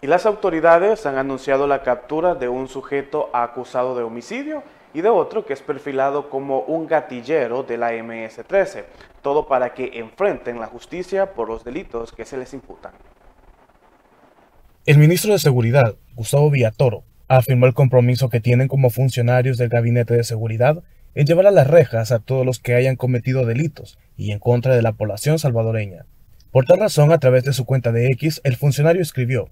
Y las autoridades han anunciado la captura de un sujeto acusado de homicidio y de otro que es perfilado como un gatillero de la MS-13, todo para que enfrenten la justicia por los delitos que se les imputan. El ministro de Seguridad, Gustavo Villatoro, afirmó el compromiso que tienen como funcionarios del Gabinete de Seguridad en llevar a las rejas a todos los que hayan cometido delitos y en contra de la población salvadoreña. Por tal razón, a través de su cuenta de X, el funcionario escribió,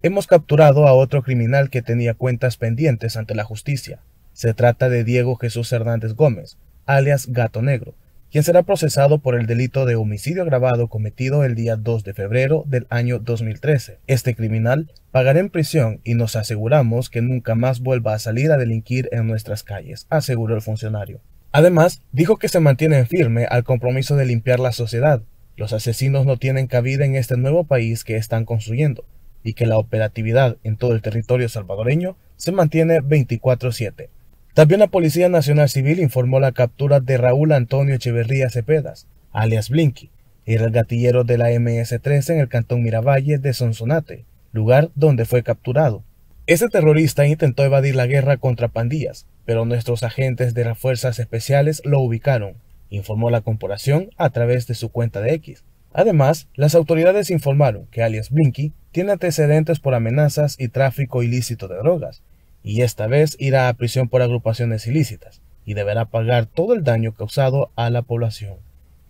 Hemos capturado a otro criminal que tenía cuentas pendientes ante la justicia. Se trata de Diego Jesús Hernández Gómez, alias Gato Negro, quien será procesado por el delito de homicidio agravado cometido el día 2 de febrero del año 2013. Este criminal pagará en prisión y nos aseguramos que nunca más vuelva a salir a delinquir en nuestras calles, aseguró el funcionario. Además, dijo que se mantienen firme al compromiso de limpiar la sociedad. Los asesinos no tienen cabida en este nuevo país que están construyendo y que la operatividad en todo el territorio salvadoreño se mantiene 24-7. También la Policía Nacional Civil informó la captura de Raúl Antonio Echeverría Cepedas, alias Blinky, era el gatillero de la MS-13 en el cantón Miravalle de Sonsonate, lugar donde fue capturado. Ese terrorista intentó evadir la guerra contra pandillas, pero nuestros agentes de las fuerzas especiales lo ubicaron, informó la corporación a través de su cuenta de X, Además, las autoridades informaron que alias Blinky tiene antecedentes por amenazas y tráfico ilícito de drogas, y esta vez irá a prisión por agrupaciones ilícitas y deberá pagar todo el daño causado a la población,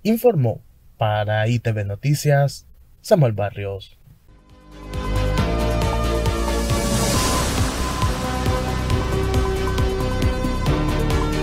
informó para ITV Noticias Samuel Barrios.